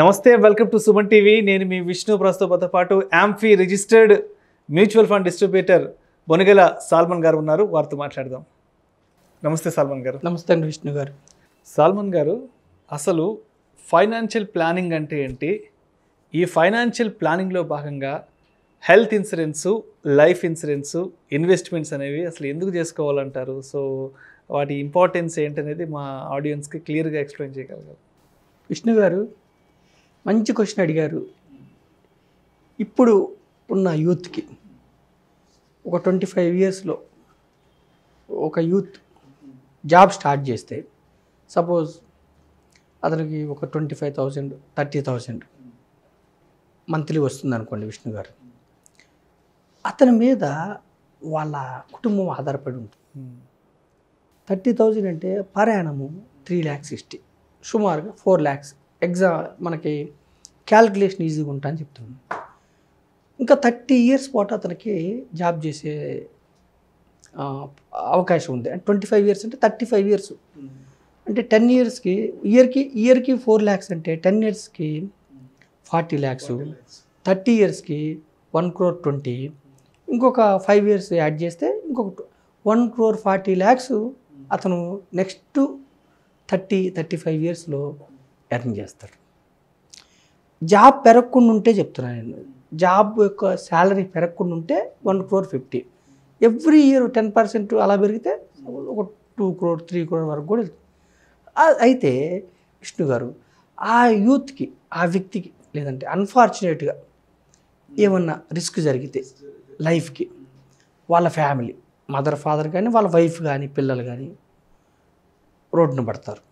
నమస్తే welcome to Suman TV నేను మీ విష్ణు ప్రస్తుతతో పాటు AMFI registered mutual fund distributor Bonagala Salman గారు ఉన్నారు వారితో మాట్లాడదాం నమస్తే సాల్మన్ గారు నమస్తే అండి విష్ణు గారు సాల్మన్ గారు అసలు ఫైనాన్షియల్ ప్లానింగ్ అంటే ఏంటి ఈ ఫైనాన్షియల్ ప్లానింగ్లో భాగంగా health insurance life insurance investments అనేవి అసలు ఎందుకు చేసుకోవాలంటారు సో వాటి ఇంపార్టెన్స్ ఏంటనేది మా ఆడియన్స్కి క్లియర్గా ఎక్స్ప్లెయిన్ చేయగలగాలి విష్ణు గారు మంచి క్వశ్చన్ అడిగారు ఇప్పుడు ఉన్న యూత్కి ఒక ట్వంటీ ఫైవ్ ఇయర్స్లో ఒక యూత్ జాబ్ స్టార్ట్ చేస్తే సపోజ్ అతనికి ఒక twenty five thousand thirty thousand monthly వస్తుంది అనుకోండి విష్ణు గారు అతని మీద వాళ్ళ కుటుంబం ఆధారపడి ఉంటుంది థర్టీ థౌజండ్ అంటే ప్రయాణము త్రీ ల్యాక్స్ సిక్స్టీ సుమారుగా ఫోర్ ల్యాక్స్ ఎగ్జా మనకి క్యాల్కులేషన్ ఈజీగా ఉంటా అని చెప్తుంది ఇంకా థర్టీ ఇయర్స్ పాటు అతనికి జాబ్ చేసే అవకాశం ఉంది అంటే ట్వంటీ ఫైవ్ ఇయర్స్ అంటే థర్టీ ఫైవ్ ఇయర్స్ అంటే టెన్ ఇయర్స్కి ఇయర్కి ఇయర్కి ఫోర్ ల్యాక్స్ అంటే టెన్ ఇయర్స్కి ఫార్టీ ల్యాక్స్ థర్టీ ఇయర్స్కి వన్ క్రోర్ ట్వంటీ ఇంకొక ఫైవ్ ఇయర్స్ యాడ్ చేస్తే ఇంకొక వన్ క్రోర్ ఫార్టీ ల్యాక్స్ అతను నెక్స్ట్ థర్టీ థర్టీ ఫైవ్ ఇయర్స్లో ఎర్న్ చేస్తారు జాబ్ పెరగకుండా ఉంటే చెప్తున్నాను నేను జాబ్ యొక్క శాలరీ పెరగకుండా ఉంటే one crore fifty every year ten percent అలా పెరిగితే ఒక టూ క్రోర్ త్రీ క్రోర్ వరకు కూడా అయితే విష్ణు గారు ఆ యూత్కి ఆ వ్యక్తికి లేదంటే అన్ఫార్చునేట్గా ఏమన్నా రిస్క్ జరిగితే లైఫ్కి వాళ్ళ ఫ్యామిలీ మదర్ ఫాదర్ కానీ వాళ్ళ వైఫ్ కానీ పిల్లలు కానీ రోడ్డున పడతారు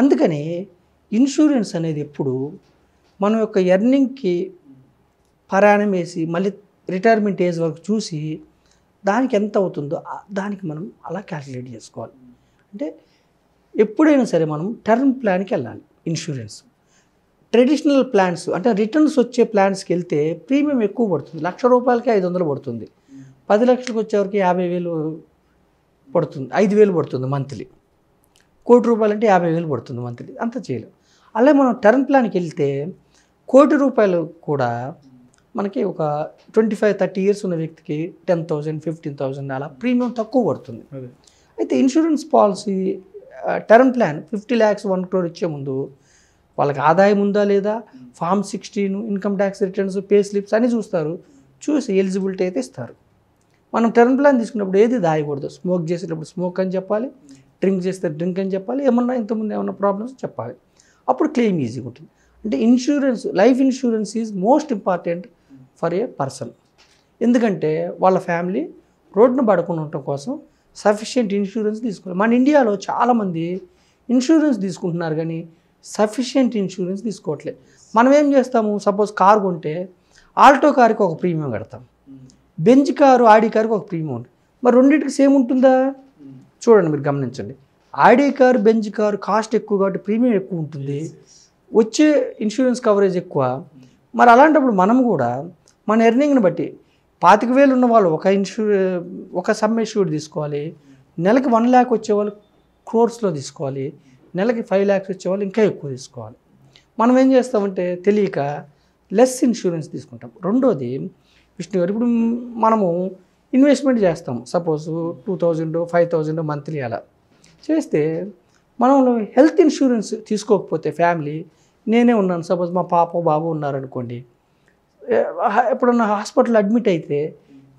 అందుకని ఇన్సూరెన్స్ అనేది ఎప్పుడు మన యొక్క ఎర్నింగ్కి ప్రయాణం వేసి మళ్ళీ రిటైర్మెంట్ ఏజ్ వరకు చూసి దానికి ఎంత అవుతుందో దానికి మనం అలా క్యాల్కులేట్ చేసుకోవాలి అంటే ఎప్పుడైనా సరే మనం టర్మ్ ప్లాన్కి వెళ్ళాలి ఇన్సూరెన్స్ ట్రెడిషనల్ ప్లాన్స్ అంటే రిటర్న్స్ వచ్చే ప్లాన్స్కి వెళ్తే ప్రీమియం ఎక్కువ పడుతుంది లక్ష రూపాయలకి ఐదు వందలు పడుతుంది పది లక్షలకు వచ్చేవరకు యాభై వేలు పడుతుంది ఐదు వేలు పడుతుంది మంత్లీ కోటి రూపాయలంటే యాభై వేలు పడుతుంది మంత్లీ అంత చేయలేదు అలా మనం టర్మ్ ప్లాన్కి వెళ్తే కోటి రూపాయలు కూడా మనకి ఒక ట్వంటీ ఫైవ్ థర్టీ ఇయర్స్ ఉన్న వ్యక్తికి టెన్ థౌజండ్ ఫిఫ్టీన్ థౌజండ్ అలా ప్రీమియం తక్కువ పడుతుంది అయితే insurance policy term plan fifty lakhs one crore ఇచ్చే ముందు వాళ్ళకి ఆదాయం ఉందా లేదా form sixteen income tax returns pay slips అన్నీ చూస్తారు చూసి ఎలిజిబిలిటీ అయితే ఇస్తారు మనం టర్మ్ ప్లాన్ తీసుకున్నప్పుడు ఏది దాయకూడదు స్మోక్ చేసేటప్పుడు స్మోక్ అని చెప్పాలి డ్రింక్ చేస్తే డ్రింక్ అని చెప్పాలి ఏమన్నా ఇంతకుముందు ఏమన్నా ప్రాబ్లమ్స్ చెప్పాలి అప్పుడు క్లెయిమ్ ఈజీగా ఉంటుంది అంటే insurance life insurance is most important for a person ఎందుకంటే వాళ్ళ ఫ్యామిలీ రోడ్ను పడకుండా ఉండటం కోసం సఫిషియంట్ ఇన్సూరెన్స్ తీసుకోవాలి మన ఇండియాలో చాలామంది ఇన్సూరెన్స్ తీసుకుంటున్నారు కానీ సఫిషియంట్ ఇన్సూరెన్స్ తీసుకోవట్లేదు మనం ఏం చేస్తాము సపోజ్ కారు కొంటే ఆల్టో కారుకి ఒక ప్రీమియం కడతాం hmm. బెంచ్ కారు ఆడి కారుకి ఒక ప్రీమియం మరి రెండింటికి సేమ్ ఉంటుందా చూడండి మీరు గమనించండి Audi car Benz car cost ఎక్కువ కాబట్టి ప్రీమియం ఎక్కువ ఉంటుంది వచ్చే ఇన్సూరెన్స్ కవరేజ్ ఎక్కువ మరి అలాంటప్పుడు మనం కూడా మన ఎర్నింగ్ని బట్టి పాతిక వేలు ఉన్న వాళ్ళు ఒక ఇన్సూ ఒక సమ్మె ఇన్సూర్ తీసుకోవాలి నెలకి వన్ ల్యాక్ వచ్చేవాళ్ళు క్రోర్స్లో తీసుకోవాలి నెలకి ఫైవ్ ల్యాక్స్ వచ్చేవాళ్ళు ఇంకా ఎక్కువ తీసుకోవాలి మనం ఏం చేస్తామంటే తెలియక లెస్ ఇన్సూరెన్స్ తీసుకుంటాం రెండోది విష్ణు గారు ఇప్పుడు మనము ఇన్వెస్ట్మెంట్ చేస్తాం suppose two thousand five thousand monthly అలా చేస్తే మనం హెల్త్ ఇన్సూరెన్స్ తీసుకోకపోతే ఫ్యామిలీ నేనే ఉన్నాను సపోజ్ మా పాప బాబు ఉన్నారనుకోండి ఎప్పుడన్నా హాస్పిటల్ అడ్మిట్ అయితే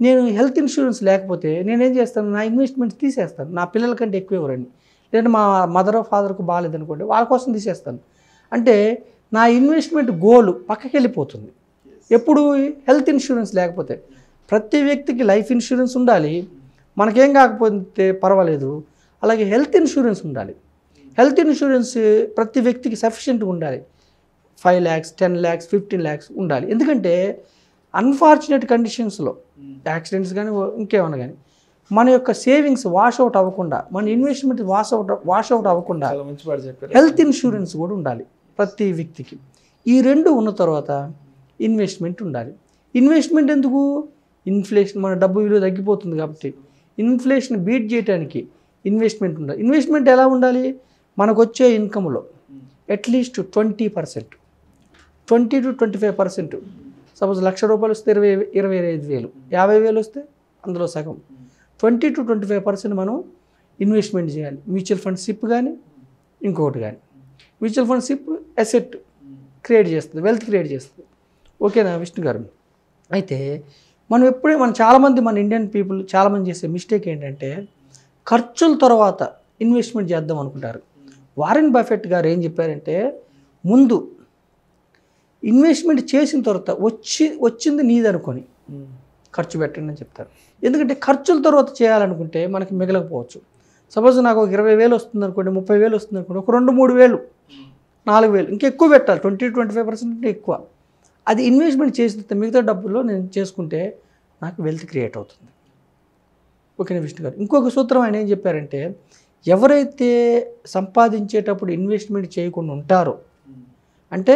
నేను హెల్త్ ఇన్సూరెన్స్ లేకపోతే నేనేం చేస్తాను నా ఇన్వెస్ట్మెంట్స్ తీసేస్తాను నా పిల్లల కంటే ఎక్కువ ఎవరండి లేదంటే మా మదర్ ఫాదర్కు బాగాలేదనుకోండి వాళ్ళ కోసం తీసేస్తాను అంటే నా ఇన్వెస్ట్మెంట్ గోల్ పక్కకి వెళ్ళిపోతుంది ఎప్పుడు హెల్త్ ఇన్సూరెన్స్ లేకపోతే ప్రతి వ్యక్తికి లైఫ్ ఇన్సూరెన్స్ ఉండాలి మనకేం కాకపోతే పర్వాలేదు అలాగే హెల్త్ ఇన్సూరెన్స్ ఉండాలి హెల్త్ ఇన్సూరెన్స్ ప్రతి వ్యక్తికి సఫిషియెంట్గా ఉండాలి five lakhs ten lakhs fifteen lakhs ఉండాలి ఎందుకంటే అన్ఫార్చునేట్ కండిషన్స్లో యాక్సిడెంట్స్ కానీ ఇంకేమైనా కానీ మన యొక్క సేవింగ్స్ వాష్ అవుట్ అవ్వకుండా మన investment wash out wash out అవ్వకుండా హెల్త్ ఇన్సూరెన్స్ కూడా ఉండాలి ప్రతి వ్యక్తికి ఈ రెండు ఉన్న తర్వాత ఇన్వెస్ట్మెంట్ ఉండాలి ఇన్వెస్ట్మెంట్ ఎందుకు ఇన్ఫ్లేషన్ మన డబ్బు విలువ తగ్గిపోతుంది కాబట్టి ఇన్ఫ్లేషన్ బీట్ చేయడానికి ఇన్వెస్ట్మెంట్ ఉండాలి ఇన్వెస్ట్మెంట్ ఎలా ఉండాలి మనకు వచ్చే ఇన్కంలో at least twenty percent twenty to twenty five percent suppose lakh రూపాయలు వస్తే ఇరవై ఇరవై ఐదు వేలు యాభై వేలు వస్తే అందులో సగం twenty to twenty five percent మనం ఇన్వెస్ట్మెంట్ చేయాలి మ్యూచువల్ ఫండ్ సిప్ కానీ ఇంకొకటి కానీ mutual fund SIP asset create చేస్తుంది వెల్త్ క్రియేట్ చేస్తుంది ఓకేనా విష్ణు గారు అయితే మనం ఎప్పుడే మనం చాలామంది మన ఇండియన్ పీపుల్ చాలామంది చేసే మిస్టేక్ ఏంటంటే ఖర్చుల తర్వాత ఇన్వెస్ట్మెంట్ చేద్దాం అనుకుంటారు వారెన్ బఫెట్ గారు ఏం చెప్పారంటే ముందు ఇన్వెస్ట్మెంట్ చేసిన తర్వాత వచ్చి వచ్చింది నీదనుకొని ఖర్చు పెట్టండి అని చెప్తారు ఎందుకంటే ఖర్చుల తర్వాత చేయాలనుకుంటే మనకి మిగలకపోవచ్చు సపోజ్ నాకు ఒక ఇరవై వేలు వస్తుంది అనుకోండి ముప్పై వేలు వస్తుంది అనుకోండి ఒక రెండు మూడు వేలు నాలుగు వేలు ఇంకా ఎక్కువ పెట్టాలి ట్వంటీ ట్వంటీ ఫైవ్ పర్సెంట్ ఎక్కువ అది ఇన్వెస్ట్మెంట్ చేసిన మిగతా డబ్బుల్లో నేను చేసుకుంటే నాకు వెల్త్ క్రియేట్ అవుతుంది ఓకేనా విష్ణు గారు ఇంకొక సూత్రం ఆయన ఏం చెప్పారంటే ఎవరైతే సంపాదించేటప్పుడు ఇన్వెస్ట్మెంట్ చేయకుండా ఉంటారో అంటే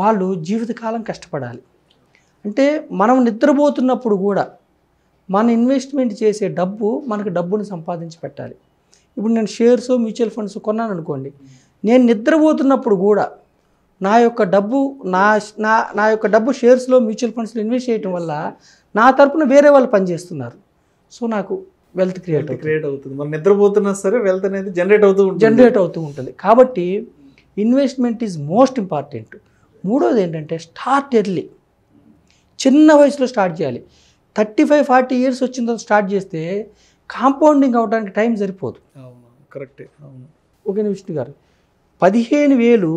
వాళ్ళు జీవితకాలం కష్టపడాలి అంటే మనం నిద్రపోతున్నప్పుడు కూడా మన ఇన్వెస్ట్మెంట్ చేసే డబ్బు మనకు డబ్బును సంపాదించి పెట్టాలి ఇప్పుడు నేను షేర్స్ మ్యూచువల్ ఫండ్స్ కొన్నాను అనుకోండి నేను నిద్రపోతున్నప్పుడు కూడా నా యొక్క డబ్బు నా నా నా యొక్క డబ్బు షేర్స్లో మ్యూచువల్ ఫండ్స్లో ఇన్వెస్ట్ చేయడం వల్ల నా తరపున వేరే వాళ్ళు పనిచేస్తున్నారు సో నాకు వెల్త్ క్రియేట్ క్రియేట్ అవుతుంది మనం నిద్రపోతున్నా సరే వెల్త్ అనేది జనరేట్ అవుతూ ఉంటుంది జనరేట్ అవుతూ ఉంటుంది కాబట్టి ఇన్వెస్ట్మెంట్ ఈజ్ మోస్ట్ ఇంపార్టెంట్ మూడోది ఏంటంటే స్టార్ట్ ఎర్లీ చిన్న వయసులో స్టార్ట్ చేయాలి థర్టీ ఫైవ్ ఫార్టీ ఇయర్స్ వచ్చిన తర్వాత స్టార్ట్ చేస్తే కాంపౌండింగ్ అవడానికి టైం సరిపోదు కరెక్టే ఓకే విష్ణు గారు పదిహేను వేలు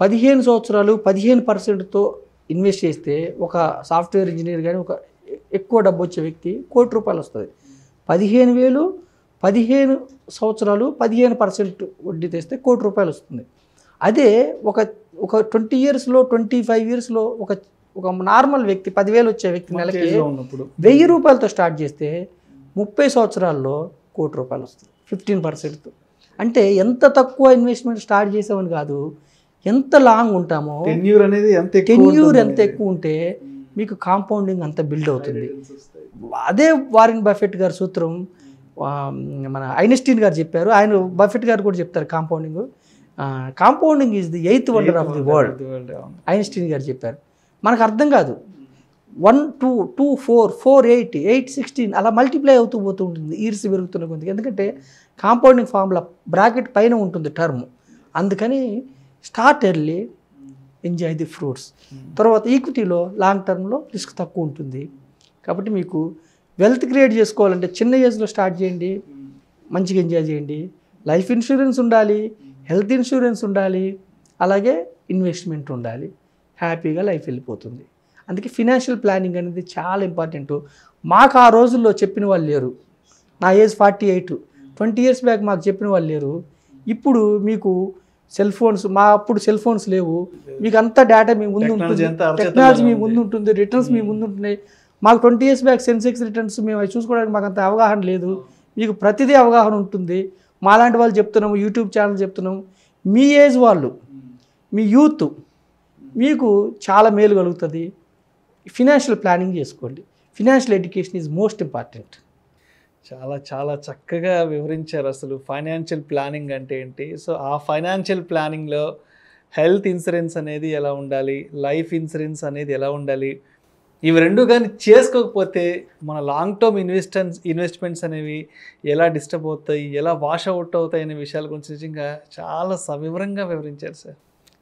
పదిహేను సంవత్సరాలు పదిహేను పర్సెంట్తో ఇన్వెస్ట్ చేస్తే ఒక సాఫ్ట్వేర్ ఇంజనీర్ కానీ ఒక ఎక్కువ డబ్బు వచ్చే వ్యక్తి కోటి రూపాయలు వస్తుంది పదిహేను వేలు పదిహేను సంవత్సరాలు పదిహేను పర్సెంట్ వడ్డీ తెస్తే కోటి రూపాయలు వస్తుంది అదే ఒక ఒక ట్వంటీ ఇయర్స్లో ట్వంటీ ఫైవ్ ఇయర్స్లో ఒక ఒక నార్మల్ వ్యక్తి పదివేలు వచ్చే వ్యక్తి నెలకి ఉన్నప్పుడు వెయ్యి రూపాయలతో స్టార్ట్ చేస్తే ముప్పై సంవత్సరాల్లో కోటి రూపాయలు వస్తుంది ఫిఫ్టీన్ పర్సెంట్తో అంటే ఎంత తక్కువ ఇన్వెస్ట్మెంట్ స్టార్ట్ చేసామని కాదు ఎంత లాంగ్ ఉంటామో టెన్యూర్ అనేది ఎంత టెన్యూర్ ఎంత ఎక్కువ ఉంటే మీకు కాంపౌండింగ్ అంత బిల్డ్ అవుతుంది అదే వారిన్ బఫెట్ గారి సూత్రం మన ఐనస్టీన్ గారు చెప్పారు ఆయన బఫెట్ గారు కూడా చెప్తారు compounding compounding is the eighth wonder of the world Einstein గారు చెప్పారు మనకు అర్థం కాదు one two two four four eight eight sixteen అలా మల్టిప్లై అవుతూ పోతూ ఉంటుంది ఇయర్స్ పెరుగుతున్న కొద్దిగా ఎందుకంటే కాంపౌండింగ్ ఫార్ములా బ్రాకెట్ పైన ఉంటుంది టర్మ్ అందుకని start early enjoy the fruits hmm. తర్వాత ఈక్విటీలో లాంగ్ టర్మ్లో రిస్క్ తక్కువ ఉంటుంది కాబట్టి మీకు వెల్త్ క్రియేట్ చేసుకోవాలంటే చిన్న ఏజ్లో స్టార్ట్ చేయండి hmm. మంచిగా ఎంజాయ్ చేయండి లైఫ్ ఇన్సూరెన్స్ ఉండాలి hmm. హెల్త్ ఇన్సూరెన్స్ ఉండాలి అలాగే ఇన్వెస్ట్మెంట్ ఉండాలి హ్యాపీగా లైఫ్ వెళ్ళిపోతుంది అందుకే ఫినాన్షియల్ ప్లానింగ్ అనేది చాలా ఇంపార్టెంట్ మాకు ఆ రోజుల్లో చెప్పిన వాళ్ళు లేరు నా age forty eight twenty years back మాకు చెప్పిన వాళ్ళు లేరు ఇప్పుడు మీకు సెల్ ఫోన్స్ మా అప్పుడు సెల్ ఫోన్స్ లేవు మీకు అంతా డేటా మీ ముందు ఉంటుంది టెక్నాలజీ మీ ముందు ఉంటుంది రిటర్న్స్ మీ hmm. ముందు ఉంటున్నాయి మాకు twenty years back Sensex returns మేము అవి చూసుకోవడానికి మాకు అంత అవగాహన లేదు hmm. మీకు ప్రతిదీ అవగాహన ఉంటుంది మాలాంటి వాళ్ళు చెప్తున్నాము యూట్యూబ్ ఛానల్ చెప్తున్నాము మీ ఏజ్ వాళ్ళు hmm. మీ యూత్ మీకు చాలా మేలు కలుగుతుంది ఫినాన్షియల్ ప్లానింగ్ చేసుకోండి financial education is most important చాలా చాలా చక్కగా వివరించారు అసలు ఫైనాన్షియల్ ప్లానింగ్ అంటే ఏంటి సో ఆ ఫైనాన్షియల్ ప్లానింగ్లో హెల్త్ ఇన్సూరెన్స్ అనేది ఎలా ఉండాలి లైఫ్ ఇన్సూరెన్స్ అనేది ఎలా ఉండాలి ఇవి రెండు కానీ చేసుకోకపోతే మన లాంగ్ టర్మ్ ఇన్వెస్టన్స్ ఇన్వెస్ట్మెంట్స్ అనేవి ఎలా డిస్టర్బ్ అవుతాయి ఎలా వాష్ అవుట్ అవుతాయి అనే విషయాల గురించి నిజంగా చాలా సవివరంగా వివరించారు సార్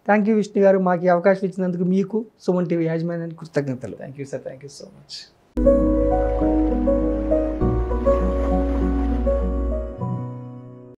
థ్యాంక్ యూ విష్ణు గారు మాకు అవకాశం ఇచ్చినందుకు మీకు సుమన్ టీవీ యాజమాన్యానికి కృతజ్ఞతలు thank you sir thank you so much